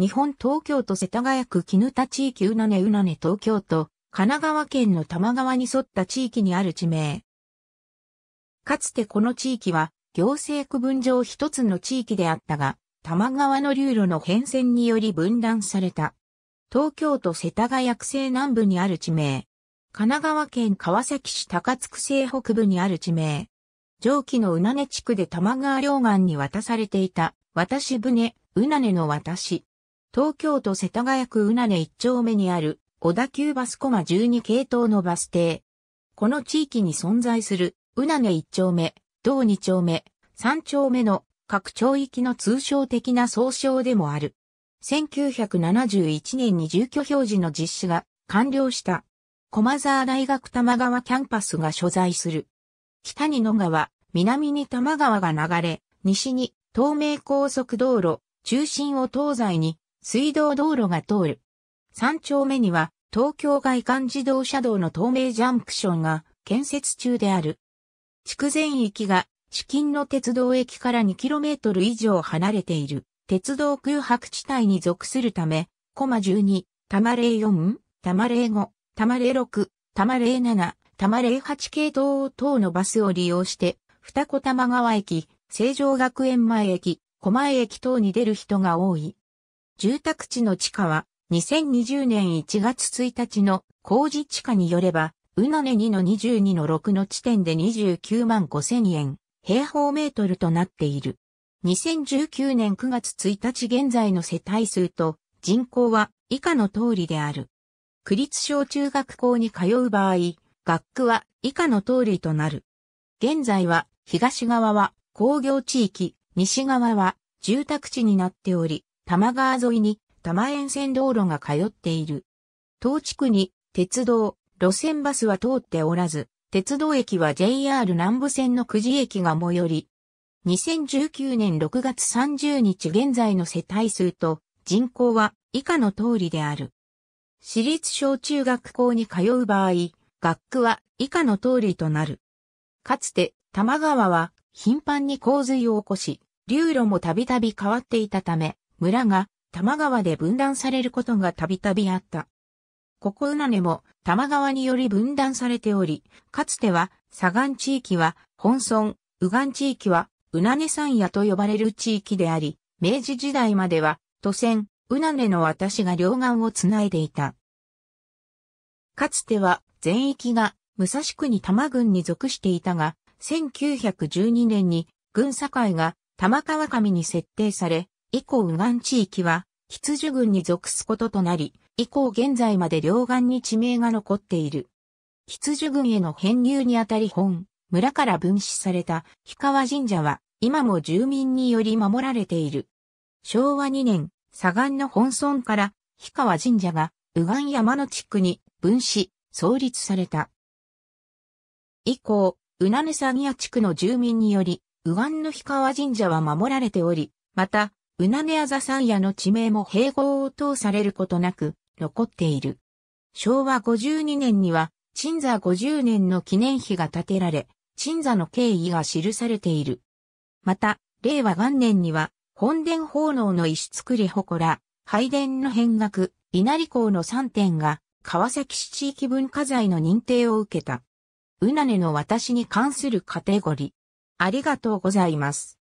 日本東京都世田谷区絹田地域うなねうなね東京都、神奈川県の玉川に沿った地域にある地名。かつてこの地域は、行政区分上一つの地域であったが、玉川の流路の変遷により分断された。東京都世田谷区西南部にある地名。神奈川県川崎市高津区西北部にある地名。上記のうなね地区で玉川両岸に渡されていた、渡し船、うなねの渡し。東京都世田谷区うなね一丁目にある小田急バスコマ12系統のバス停。この地域に存在するうなね一丁目、同二丁目、三丁目の各町域の通称的な総称でもある。1971年に住居表示の実施が完了した。駒沢大学玉川キャンパスが所在する。北に野川、南に玉川が流れ、西に東名高速道路、中心を東西に水道道路が通る。3丁目には東京外環自動車道の透明ジャンクションが建設中である。筑前駅が至近の鉄道駅から 2km 以上離れている鉄道空白地帯に属するため、コマ12、玉霊4、玉霊5、玉霊6、玉霊7、玉霊8系統等のバスを利用して、二子玉川駅、成城学園前駅、狛江駅等に出る人が多い。住宅地の地価は、2020年1月1日の工事地価によれば、うなね2の22の6の地点で29万5千円、平方メートルとなっている。2019年9月1日現在の世帯数と人口は以下の通りである。区立小中学校に通う場合、学区は以下の通りとなる。現在は東側は工業地域、西側は住宅地になっており、多摩川沿いに多摩沿線道路が通っている。当地区に鉄道、路線バスは通っておらず、鉄道駅は JR 南部線の久慈駅が最寄り。2019年6月30日現在の世帯数と人口は以下の通りである。私立小中学校に通う場合、学区は以下の通りとなる。かつて、玉川は頻繁に洪水を起こし、流路もたびたび変わっていたため、村が多摩川で分断されることがたびたびあった。ここうなねも多摩川により分断されており、かつては左岸地域は本村、右岸地域はうなね山野と呼ばれる地域であり、明治時代までは都線、うなねの私が両岸をつないでいた。かつては全域が武蔵国多摩郡に属していたが、1912年に郡境が玉川上に設定され、以降右岸地域は、羊群に属すこととなり、以降現在まで両岸に地名が残っている。羊群への編入にあたり本、村から分子された氷川神社は、今も住民により守られている。昭和2年、左岸の本村から氷川神社が右岸山の地区に分子、創立された。以降、うなねさぎや地区の住民により、右岸の氷川神社は守られており、また、なね。あざさ山やの地名も併合を通されることなく残っている。昭和52年には、鎮座50年の記念碑が建てられ、鎮座の経緯が記されている。また、令和元年には、本殿奉納の石造り祠、拝殿の変額、稲荷港の3点が、川崎市地域文化財の認定を受けた。うなねの私に関するカテゴリー。ありがとうございます。